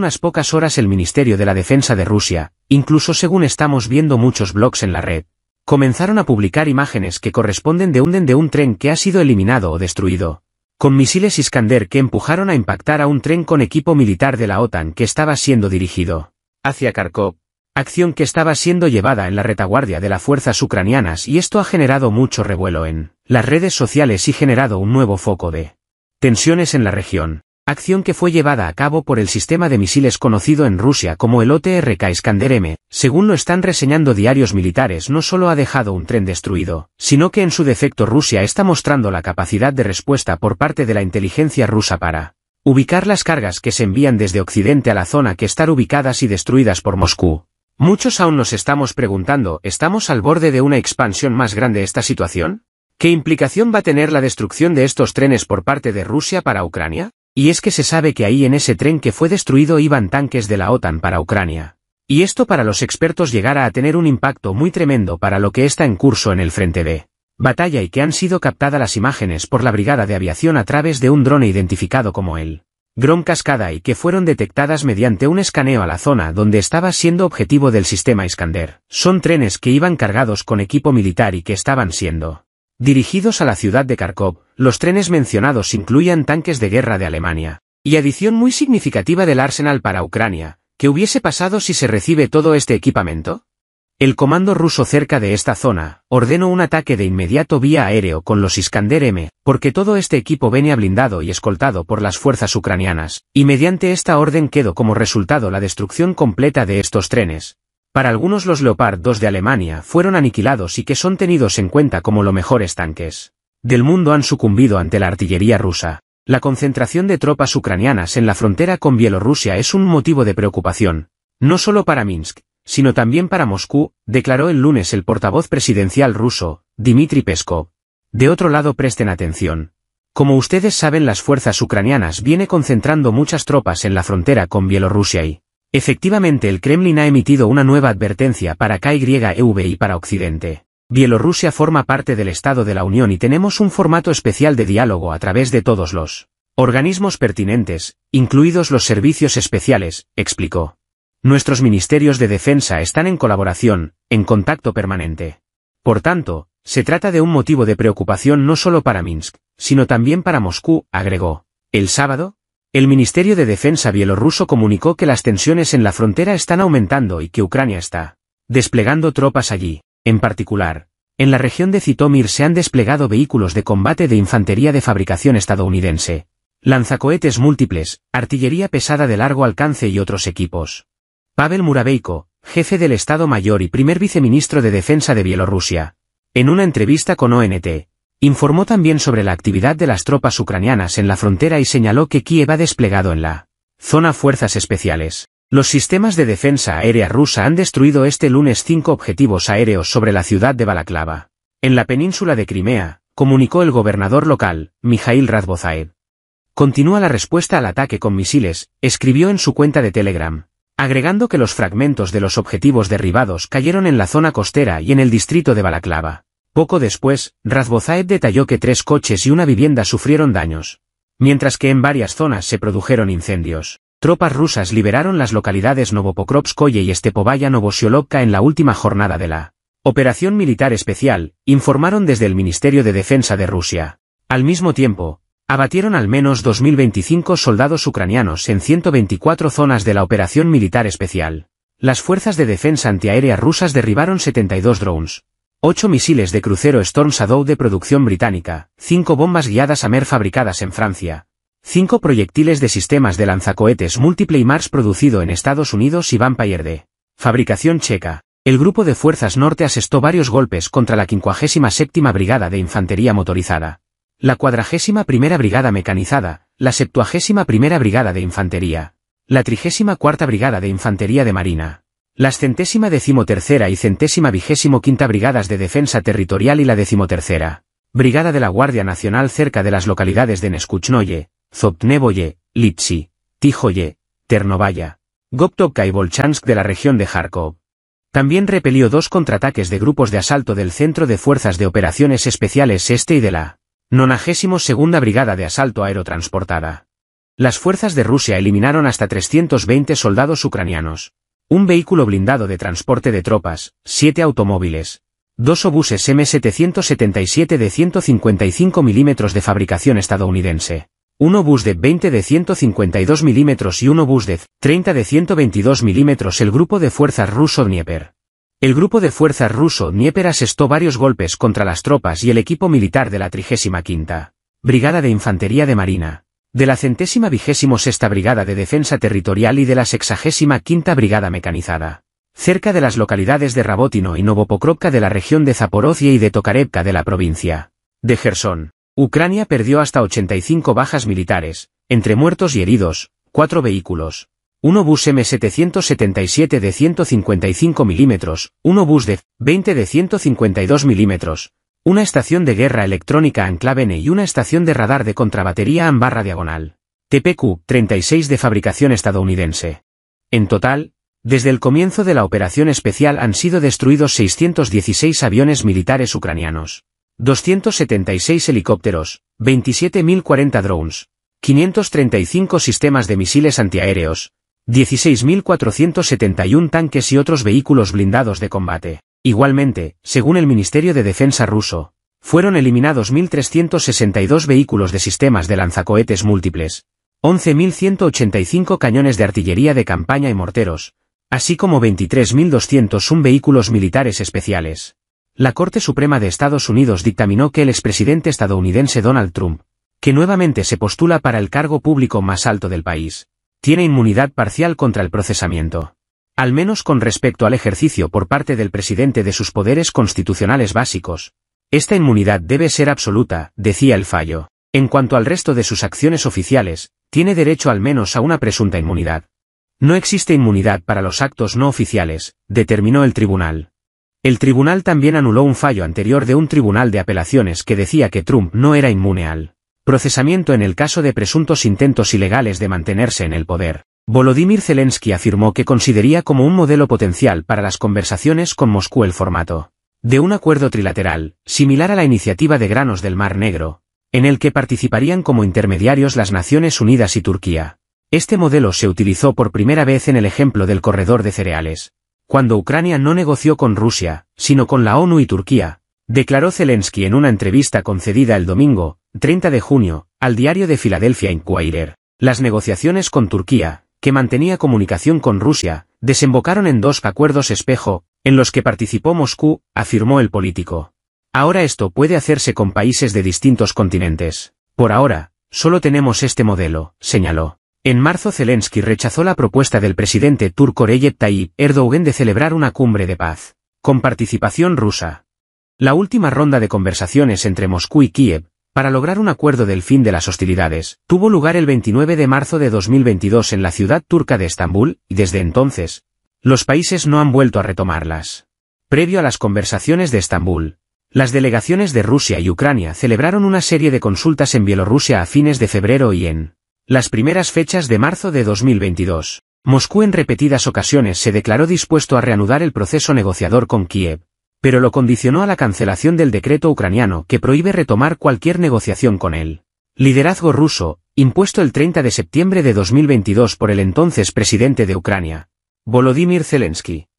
unas pocas horas el Ministerio de la Defensa de Rusia, incluso según estamos viendo muchos blogs en la red, comenzaron a publicar imágenes que corresponden de un, de un tren que ha sido eliminado o destruido, con misiles Iskander que empujaron a impactar a un tren con equipo militar de la OTAN que estaba siendo dirigido hacia Kharkov, acción que estaba siendo llevada en la retaguardia de las fuerzas ucranianas y esto ha generado mucho revuelo en las redes sociales y generado un nuevo foco de tensiones en la región acción que fue llevada a cabo por el sistema de misiles conocido en Rusia como el OTRK Iskander-M, según lo están reseñando diarios militares no solo ha dejado un tren destruido, sino que en su defecto Rusia está mostrando la capacidad de respuesta por parte de la inteligencia rusa para ubicar las cargas que se envían desde Occidente a la zona que estar ubicadas y destruidas por Moscú. Muchos aún nos estamos preguntando, ¿estamos al borde de una expansión más grande esta situación? ¿Qué implicación va a tener la destrucción de estos trenes por parte de Rusia para Ucrania? Y es que se sabe que ahí en ese tren que fue destruido iban tanques de la OTAN para Ucrania. Y esto para los expertos llegará a tener un impacto muy tremendo para lo que está en curso en el frente de batalla y que han sido captadas las imágenes por la brigada de aviación a través de un drone identificado como el Grom Cascada y que fueron detectadas mediante un escaneo a la zona donde estaba siendo objetivo del sistema Iskander. Son trenes que iban cargados con equipo militar y que estaban siendo Dirigidos a la ciudad de Kharkov, los trenes mencionados incluían tanques de guerra de Alemania, y adición muy significativa del arsenal para Ucrania, ¿qué hubiese pasado si se recibe todo este equipamiento? El comando ruso cerca de esta zona ordenó un ataque de inmediato vía aéreo con los Iskander M, porque todo este equipo venía blindado y escoltado por las fuerzas ucranianas, y mediante esta orden quedó como resultado la destrucción completa de estos trenes, para algunos los Leopard 2 de Alemania fueron aniquilados y que son tenidos en cuenta como los mejores tanques del mundo han sucumbido ante la artillería rusa. La concentración de tropas ucranianas en la frontera con Bielorrusia es un motivo de preocupación, no solo para Minsk, sino también para Moscú, declaró el lunes el portavoz presidencial ruso, Dmitry Peskov. De otro lado presten atención. Como ustedes saben las fuerzas ucranianas viene concentrando muchas tropas en la frontera con Bielorrusia y, Efectivamente el Kremlin ha emitido una nueva advertencia para KYEV y e para Occidente. Bielorrusia forma parte del Estado de la Unión y tenemos un formato especial de diálogo a través de todos los organismos pertinentes, incluidos los servicios especiales, explicó. Nuestros ministerios de defensa están en colaboración, en contacto permanente. Por tanto, se trata de un motivo de preocupación no solo para Minsk, sino también para Moscú, agregó. El sábado, el Ministerio de Defensa bielorruso comunicó que las tensiones en la frontera están aumentando y que Ucrania está desplegando tropas allí. En particular, en la región de Zitomir se han desplegado vehículos de combate de infantería de fabricación estadounidense, lanzacohetes múltiples, artillería pesada de largo alcance y otros equipos. Pavel Murabeiko, jefe del Estado Mayor y primer viceministro de Defensa de Bielorrusia, en una entrevista con ONT, Informó también sobre la actividad de las tropas ucranianas en la frontera y señaló que Kiev ha desplegado en la zona fuerzas especiales. Los sistemas de defensa aérea rusa han destruido este lunes cinco objetivos aéreos sobre la ciudad de Balaclava, En la península de Crimea, comunicó el gobernador local, Mikhail Razbozaev. Continúa la respuesta al ataque con misiles, escribió en su cuenta de Telegram, agregando que los fragmentos de los objetivos derribados cayeron en la zona costera y en el distrito de Balaclava. Poco después, Razbozaed detalló que tres coches y una vivienda sufrieron daños, mientras que en varias zonas se produjeron incendios. Tropas rusas liberaron las localidades Novopokrovskoye y Estepovaya novosiolovka en la última jornada de la Operación Militar Especial, informaron desde el Ministerio de Defensa de Rusia. Al mismo tiempo, abatieron al menos 2.025 soldados ucranianos en 124 zonas de la Operación Militar Especial. Las fuerzas de defensa antiaérea rusas derribaron 72 drones, 8 misiles de crucero Storm Shadow de producción británica, 5 bombas guiadas Amer fabricadas en Francia, 5 proyectiles de sistemas de lanzacohetes múltiple y Mars producido en Estados Unidos y Vampire de fabricación checa. El grupo de fuerzas norte asestó varios golpes contra la 57 Brigada de Infantería Motorizada, la 41 Brigada Mecanizada, la 71 Brigada de Infantería, la 34 Brigada de Infantería de Marina, las centésima decimotercera y centésima vigésimo quinta brigadas de defensa territorial y la decimotercera brigada de la Guardia Nacional cerca de las localidades de Neskuchnoye, Zobtnevoye, Litsi, Tijoye, Ternovaya, Goptovka y Volchansk de la región de Kharkov. También repelió dos contraataques de grupos de asalto del Centro de Fuerzas de Operaciones Especiales Este y de la 92 Brigada de Asalto Aerotransportada. Las fuerzas de Rusia eliminaron hasta 320 soldados ucranianos, un vehículo blindado de transporte de tropas, siete automóviles, dos obuses M777 de 155 milímetros de fabricación estadounidense, un obús de 20 de 152 milímetros y un obús de 30 de 122 milímetros. El grupo de fuerzas ruso Dnieper. El grupo de fuerzas ruso Dnieper asestó varios golpes contra las tropas y el equipo militar de la 35 Brigada de Infantería de Marina de la centésima vigésimo sexta Brigada de Defensa Territorial y de la sexagésima quinta Brigada Mecanizada, cerca de las localidades de Rabotino y Novopokrovka de la región de Zaporozhye y de Tokarevka de la provincia de Gerson. Ucrania perdió hasta 85 bajas militares, entre muertos y heridos, cuatro vehículos, un obús M777 de 155 milímetros, un obús de 20 de 152 milímetros, una estación de guerra electrónica N e y una estación de radar de contrabatería en barra diagonal. TPQ-36 de fabricación estadounidense. En total, desde el comienzo de la operación especial han sido destruidos 616 aviones militares ucranianos, 276 helicópteros, 27.040 drones, 535 sistemas de misiles antiaéreos, 16.471 tanques y otros vehículos blindados de combate. Igualmente, según el Ministerio de Defensa ruso, fueron eliminados 1.362 vehículos de sistemas de lanzacohetes múltiples, 11.185 cañones de artillería de campaña y morteros, así como 23.201 vehículos militares especiales. La Corte Suprema de Estados Unidos dictaminó que el expresidente estadounidense Donald Trump, que nuevamente se postula para el cargo público más alto del país, tiene inmunidad parcial contra el procesamiento al menos con respecto al ejercicio por parte del presidente de sus poderes constitucionales básicos. Esta inmunidad debe ser absoluta, decía el fallo. En cuanto al resto de sus acciones oficiales, tiene derecho al menos a una presunta inmunidad. No existe inmunidad para los actos no oficiales, determinó el tribunal. El tribunal también anuló un fallo anterior de un tribunal de apelaciones que decía que Trump no era inmune al procesamiento en el caso de presuntos intentos ilegales de mantenerse en el poder. Volodymyr Zelensky afirmó que consideraría como un modelo potencial para las conversaciones con Moscú el formato de un acuerdo trilateral, similar a la iniciativa de granos del Mar Negro, en el que participarían como intermediarios las Naciones Unidas y Turquía. Este modelo se utilizó por primera vez en el ejemplo del corredor de cereales, cuando Ucrania no negoció con Rusia, sino con la ONU y Turquía, declaró Zelensky en una entrevista concedida el domingo, 30 de junio, al diario de Filadelfia Inquirer. Las negociaciones con Turquía, que mantenía comunicación con Rusia, desembocaron en dos acuerdos espejo, en los que participó Moscú, afirmó el político. Ahora esto puede hacerse con países de distintos continentes. Por ahora, solo tenemos este modelo, señaló. En marzo Zelensky rechazó la propuesta del presidente turco Recep Tayyip Erdogan de celebrar una cumbre de paz, con participación rusa. La última ronda de conversaciones entre Moscú y Kiev, para lograr un acuerdo del fin de las hostilidades, tuvo lugar el 29 de marzo de 2022 en la ciudad turca de Estambul, y desde entonces, los países no han vuelto a retomarlas. Previo a las conversaciones de Estambul, las delegaciones de Rusia y Ucrania celebraron una serie de consultas en Bielorrusia a fines de febrero y en las primeras fechas de marzo de 2022. Moscú en repetidas ocasiones se declaró dispuesto a reanudar el proceso negociador con Kiev, pero lo condicionó a la cancelación del decreto ucraniano que prohíbe retomar cualquier negociación con él. Liderazgo ruso, impuesto el 30 de septiembre de 2022 por el entonces presidente de Ucrania, Volodymyr Zelensky.